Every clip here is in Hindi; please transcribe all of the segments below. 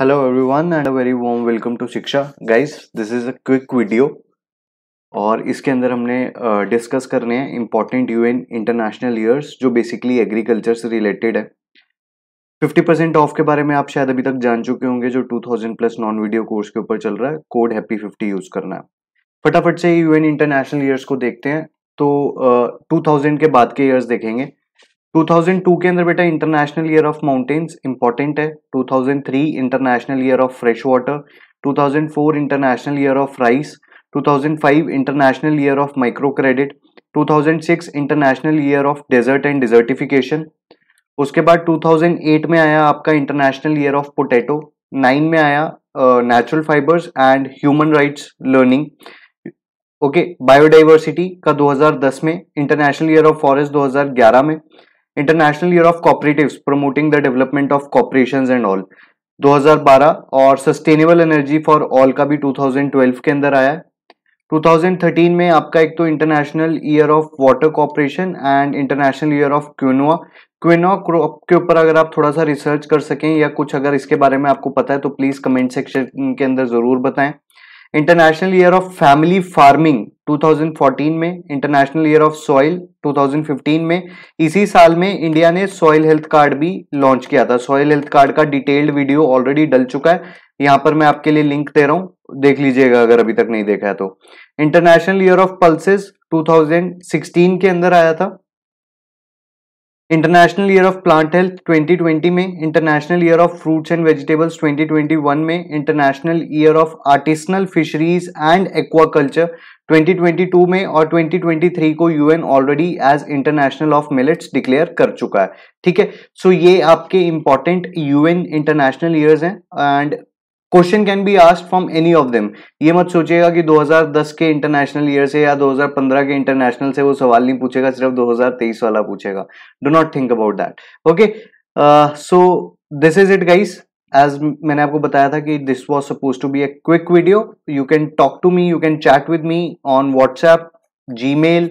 hello everyone and a very warm welcome to Shiksha guys this is a quick video और इसके अंदर हमने डिस्कस uh, करने हैं इंपॉर्टेंट यूएन इंटरनेशनल ईयर्स जो बेसिकली एग्रीकल्चर से रिलेटेड है 50% परसेंट ऑफ के बारे में आप शायद अभी तक जान चुके होंगे जो 2000 प्लस नॉन वीडियो कोर्स के ऊपर चल रहा है कोड हैप्पी फिफ्टी यूज करना है फटाफट से एन इंटरनेशनल ईयर्स को देखते हैं तो uh, थाउजेंड के बाद के ईयर्स देखेंगे 2002 के अंदर बेटा international year of mountains important है 2003 international year of fresh water 2004 international year of rice 2005 international year of micro credit 2006 international year of desert and desertification उसके बाद 2008 में आया आपका इंटरनेशनल ईयर ऑफ पोटैटो 9 में आया natural fibres and human rights learning okay biodiversity का 2010 में इंटरनेशनल ईयर ऑफ फॉरेस्ट 2011 में international year of cooperative promoting the development of cooperation and all 2012 और सस्टेनेबल एनर्जी फॉर ऑल का भी 2012 के अंदर आया है 2013 में आपका एक तो international year of water cooperation and international year of quinoa quinoa crop के ऊपर अगर आप थोड़ा सा रिसर्च कर सकें या कुछ अगर इसके बारे में आपको पता है तो प्लीज़ कमेंट सेक्शन के अंदर ज़रूर बताएं international year of family farming 2014 में इंटरनेशनल ईयर ऑफ सॉइल 2015 में इसी साल में इंडिया ने सॉइल हेल्थ कार्ड भी लॉन्च किया था सॉइल हेल्थ कार्ड का डिटेल्ड वीडियो ऑलरेडी डल चुका है यहाँ पर मैं आपके लिए लिंक दे रहा हूँ देख लीजिएगा अगर अभी तक नहीं देखा है तो इंटरनेशनल ईयर ऑफ पल्सेस 2016 के अंदर आया था international year of plant health 2020 में international year of fruits and vegetables 2021 में international year of artisanal fisheries and aquaculture 2022 में और 2023 को UN already as international of millets declare कर चुका है ठीक है सो so ये आपके इंपॉर्टेंट यूएन इंटरनेशनल ईयर्स हैं and question can be asked from any of them ये मत सोचिएगा कि 2010 के इंटरनेशनल ईयर से या 2015 के इंटरनेशनल से वो सवाल नहीं पूछेगा सिर्फ 2023 वाला पूछेगा do not think about that okay so this is it guys as मैंने आपको बताया था कि this was suppose to be a quick video you can talk to me you can chat with me on WhatsApp Gmail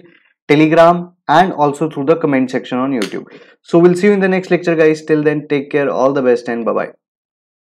telegram and also through the comment section on youtube so we'll see you in the next lecture guys till then take care all the best and bye bye